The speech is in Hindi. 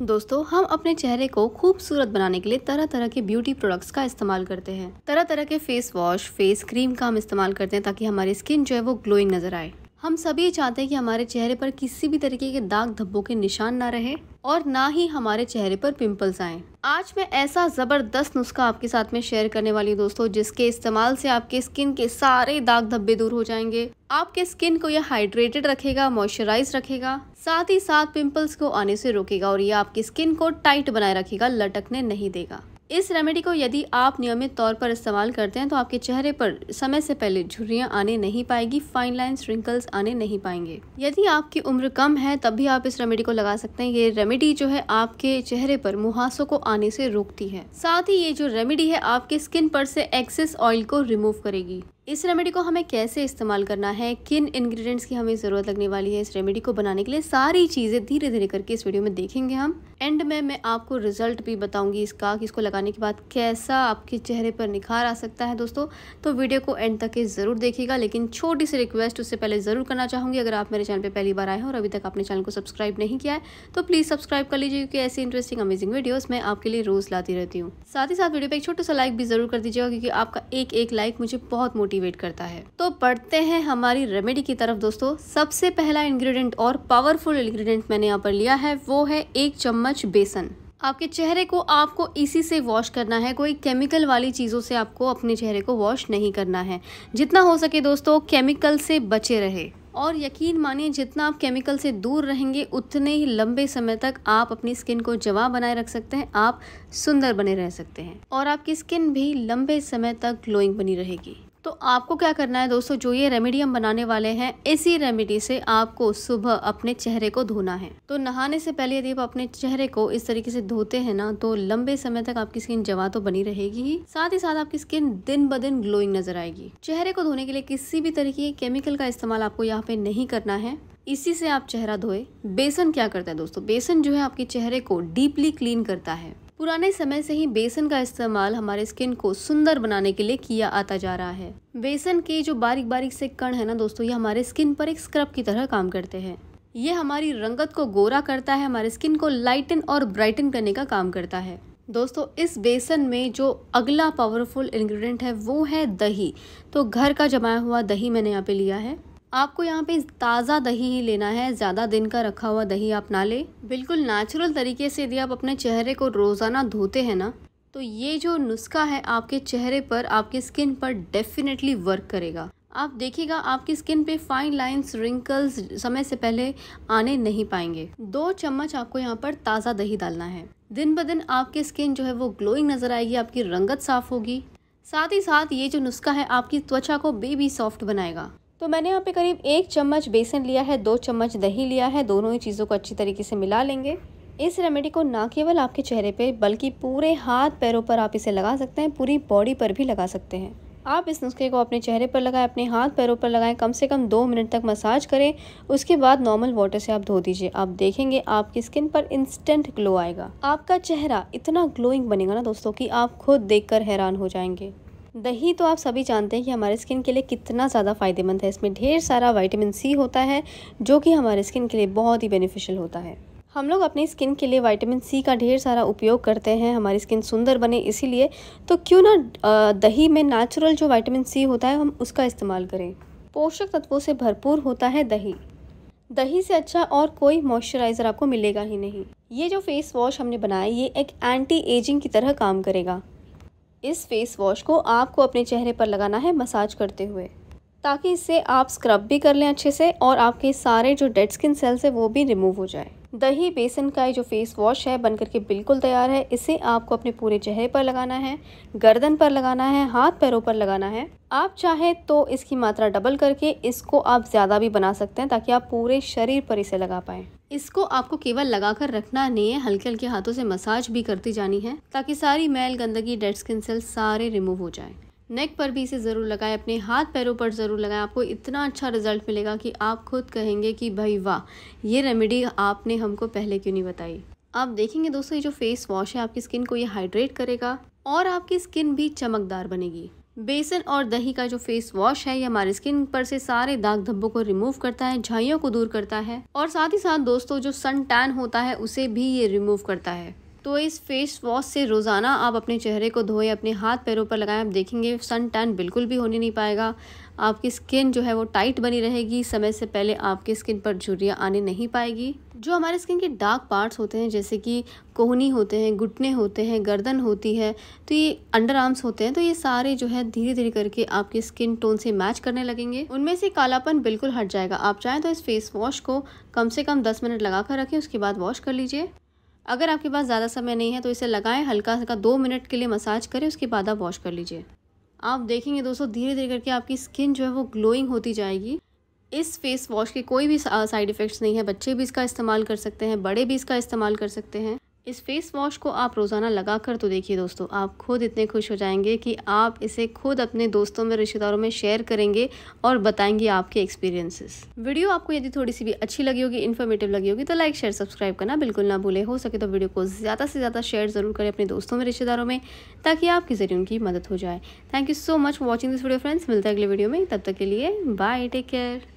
दोस्तों हम अपने चेहरे को खूबसूरत बनाने के लिए तरह तरह के ब्यूटी प्रोडक्ट्स का इस्तेमाल करते हैं तरह तरह के फेस वॉश फेस क्रीम का हम इस्तेमाल करते हैं ताकि हमारी स्किन जो है वो ग्लोइंग नजर आए हम सभी चाहते हैं कि हमारे चेहरे पर किसी भी तरीके के दाग धब्बों के निशान ना रहे और ना ही हमारे चेहरे पर पिंपल्स आए आज मैं ऐसा ज़बरदस्त नुस्खा आपके साथ में शेयर करने वाली हूँ दोस्तों जिसके इस्तेमाल से आपके स्किन के सारे दाग धब्बे दूर हो जाएंगे आपके स्किन को यह हाइड्रेटेड रखेगा मॉइस्चराइज रखेगा साथ ही साथ पिंपल्स को आने से रोकेगा और यह आपकी स्किन को टाइट बनाए रखेगा लटकने नहीं देगा इस रेमेडी को यदि आप नियमित तौर पर इस्तेमाल करते हैं तो आपके चेहरे पर समय से पहले झुर्रियाँ आने नहीं पाएगी फाइन लाइन रिंकल्स आने नहीं पाएंगे यदि आपकी उम्र कम है तब भी आप इस रेमेडी को लगा सकते हैं ये रेमेडी जो है आपके चेहरे पर मुहासों को आने से रोकती है साथ ही ये जो रेमेडी है आपके स्किन पर से एक्सेस ऑयल को रिमूव करेगी इस रेमेडी को हमें कैसे इस्तेमाल करना है किन इंग्रेडिएंट्स की हमें ज़रूरत लगने वाली है इस रेमेडी को बनाने के लिए सारी चीज़ें धीरे धीरे करके इस वीडियो में देखेंगे हम एंड में मैं आपको रिजल्ट भी बताऊंगी इसका कि इसको लगाने के बाद कैसा आपके चेहरे पर निखार आ सकता है दोस्तों तो वीडियो को एंड तक के ज़रूर देखेगा लेकिन छोटी सी रिक्वेस्ट उससे पहले ज़रूर करना चाहूँगी अगर आप मेरे चैनल पर पहली बार आए हैं और अभी तक आपने चैनल को सब्सक्राइब नहीं किया है तो प्लीज़ सब्सक्राइब कर लीजिए क्योंकि ऐसी इंटरेस्टिंग अमेजिंग वीडियोज़ मैं आपके लिए रोज़ लाती रहती हूँ साथ ही साथ वीडियो पर एक छोटा सा लाइक भी ज़रूर कर दीजिएगा क्योंकि आपका एक एक लाइक मुझे बहुत मोटी मोटिवेट करता है तो पढ़ते हैं हमारी रेमेडी की तरफ दोस्तों सबसे पहला इंग्रेडिएंट और पावरफुल इंग्रेडिएंट मैंने यहाँ पर लिया है वो है एक चम्मच बेसन आपके चेहरे को आपको इसी से वॉश करना है कोई केमिकल वाली चीज़ों से आपको अपने चेहरे को वॉश नहीं करना है जितना हो सके दोस्तों केमिकल से बचे रहे और यकीन मानिए जितना आप केमिकल से दूर रहेंगे उतने ही लंबे समय तक आप अपनी स्किन को जवाब बनाए रख सकते हैं आप सुंदर बने रह सकते हैं और आपकी स्किन भी लंबे समय तक ग्लोइंग बनी रहेगी तो आपको क्या करना है दोस्तों जो ये रेमेडी हम बनाने वाले हैं इसी रेमेडी से आपको सुबह अपने चेहरे को धोना है तो नहाने से पहले यदि आप अपने चेहरे को इस तरीके से धोते हैं ना तो लंबे समय तक आपकी स्किन जवा तो बनी रहेगी ही साथ ही साथ आपकी स्किन दिन ब दिन ग्लोइंग नजर आएगी चेहरे को धोने के लिए किसी भी तरीके के केमिकल का इस्तेमाल आपको यहाँ पे नहीं करना है इसी से आप चेहरा धोए बेसन क्या करता है दोस्तों बेसन जो है आपके चेहरे को डीपली क्लीन करता है पुराने समय से ही बेसन का इस्तेमाल हमारे स्किन को सुंदर बनाने के लिए किया आता जा रहा है बेसन के जो बारीक बारीक से कण है ना दोस्तों ये हमारे स्किन पर एक स्क्रब की तरह काम करते हैं ये हमारी रंगत को गोरा करता है हमारे स्किन को लाइटन और ब्राइटन करने का काम करता है दोस्तों इस बेसन में जो अगला पावरफुल इंग्रेडिएंट है वो है दही तो घर का जमाया हुआ दही मैंने यहाँ पे लिया है आपको यहाँ पे ताज़ा दही ही लेना है ज़्यादा दिन का रखा हुआ दही आप ना लें बिल्कुल नेचुरल तरीके से यदि आप अपने चेहरे को रोज़ाना धोते हैं ना तो ये जो नुस्खा है आपके चेहरे पर आपके स्किन पर डेफिनेटली वर्क करेगा आप देखिएगा आपकी स्किन पे फाइन लाइंस रिंकल्स समय से पहले आने नहीं पाएंगे दो चम्मच आपको यहाँ पर ताज़ा दही डालना है दिन ब दिन आपकी स्किन जो है वो ग्लोइंग नज़र आएगी आपकी रंगत साफ होगी साथ ही साथ ये जो नुस्खा है आपकी त्वचा को बेबी सॉफ्ट बनाएगा तो मैंने यहाँ पे करीब एक चम्मच बेसन लिया है दो चम्मच दही लिया है दोनों ही चीज़ों को अच्छी तरीके से मिला लेंगे इस रेमेडी को ना केवल आपके चेहरे पे बल्कि पूरे हाथ पैरों पर आप इसे लगा सकते हैं पूरी बॉडी पर भी लगा सकते हैं आप इस नुस्खे को अपने चेहरे पर लगाएं अपने हाथ पैरों पर लगाएं कम से कम दो मिनट तक मसाज करें उसके बाद नॉर्मल वाटर से आप धो दीजिए आप देखेंगे आपकी स्किन पर इंस्टेंट ग्लो आएगा आपका चेहरा इतना ग्लोइंग बनेगा ना दोस्तों कि आप खुद देखकर हैरान हो जाएंगे दही तो आप सभी जानते हैं कि हमारे स्किन के लिए कितना ज़्यादा फ़ायदेमंद है इसमें ढेर सारा विटामिन सी होता है जो कि हमारे स्किन के लिए बहुत ही बेनिफिशियल होता है हम लोग अपनी स्किन के लिए विटामिन सी का ढेर सारा उपयोग करते हैं हमारी स्किन सुंदर बने इसीलिए तो क्यों ना दही में नेचुरल जो विटामिन सी होता है हम उसका इस्तेमाल करें पोषक तत्वों से भरपूर होता है दही दही से अच्छा और कोई मॉइस्चराइज़र आपको मिलेगा ही नहीं ये जो फेस वॉश हमने बनाया ये एक एंटी एजिंग की तरह काम करेगा इस फेस वॉश को आपको अपने चेहरे पर लगाना है मसाज करते हुए ताकि इससे आप स्क्रब भी कर लें अच्छे से और आपके सारे जो डेड स्किन सेल्स है वो भी रिमूव हो जाए दही बेसन का जो फेस वॉश है बनकर के बिल्कुल तैयार है इसे आपको अपने पूरे चेहरे पर लगाना है गर्दन पर लगाना है हाथ पैरों पर लगाना है आप चाहे तो इसकी मात्रा डबल करके इसको आप ज़्यादा भी बना सकते हैं ताकि आप पूरे शरीर पर इसे लगा पाए इसको आपको केवल लगाकर रखना नहीं है हल्के हल्के हाथों से मसाज भी करती जानी है ताकि सारी मैल गंदगी डेड स्किन सेल सारे रिमूव हो जाएं नेक पर भी इसे ज़रूर लगाएं अपने हाथ पैरों पर ज़रूर लगाएं आपको इतना अच्छा रिजल्ट मिलेगा कि आप खुद कहेंगे कि भाई वाह ये रेमेडी आपने हमको पहले क्यों नहीं बताई आप देखेंगे दोस्तों ये जो फेस वॉश है आपकी स्किन को ये हाइड्रेट करेगा और आपकी स्किन भी चमकदार बनेगी बेसन और दही का जो फेस वॉश है ये हमारे स्किन पर से सारे दाग धब्बों को रिमूव करता है झाइयों को दूर करता है और साथ ही साथ दोस्तों जो सन टैन होता है उसे भी ये रिमूव करता है तो इस फेस वॉश से रोज़ाना आप अपने चेहरे को धोएं अपने हाथ पैरों पर लगाएं आप देखेंगे सन टैन बिल्कुल भी होने नहीं पाएगा आपकी स्किन जो है वो टाइट बनी रहेगी समय से पहले आपकी स्किन पर झुरियाँ आने नहीं पाएगी जो हमारे स्किन के डार्क पार्ट्स होते हैं जैसे कि कोहनी होते हैं घुटने होते हैं गर्दन होती है तो ये अंडर आर्म्स होते हैं तो ये सारे जो है धीरे धीरे करके आपके स्किन टोन से मैच करने लगेंगे उनमें से कालापन बिल्कुल हट जाएगा आप चाहें तो इस फेस वॉश को कम से कम दस मिनट लगा कर रखें उसके बाद वॉश कर लीजिए अगर आपके पास ज़्यादा समय नहीं है तो इसे लगाएं हल्का हल्का दो मिनट के लिए मसाज करें उसके बाद आप वॉश कर लीजिए आप देखेंगे दोस्तों धीरे धीरे करके आपकी स्किन जो है वो ग्लोइंग होती जाएगी इस फेस वॉश के कोई भी साइड इफ़ेक्ट्स नहीं है बच्चे भी इसका इस्तेमाल कर सकते हैं बड़े भी इसका इस्तेमाल कर सकते हैं इस फेस वॉश को आप रोज़ाना लगा कर तो देखिए दोस्तों आप खुद इतने खुश हो जाएंगे कि आप इसे खुद अपने दोस्तों में रिश्तेदारों में शेयर करेंगे और बताएंगे आपके एक्सपीरियंसेस वीडियो आपको यदि थोड़ी सी भी अच्छी लगी होगी इन्फॉर्मेटिव लगी होगी तो लाइक शेयर सब्सक्राइब करना बिल्कुल ना भूले हो सके तो वीडियो को ज़्यादा से ज़्यादा शेयर ज़रूर करें अपने दोस्तों में रिश्तेदारों में ताकि आपके ज़रिए उनकी मदद हो जाए thank you so much for watching this video friends मिलते हैं अगले वीडियो में तब तक के लिए बाय टेक केयर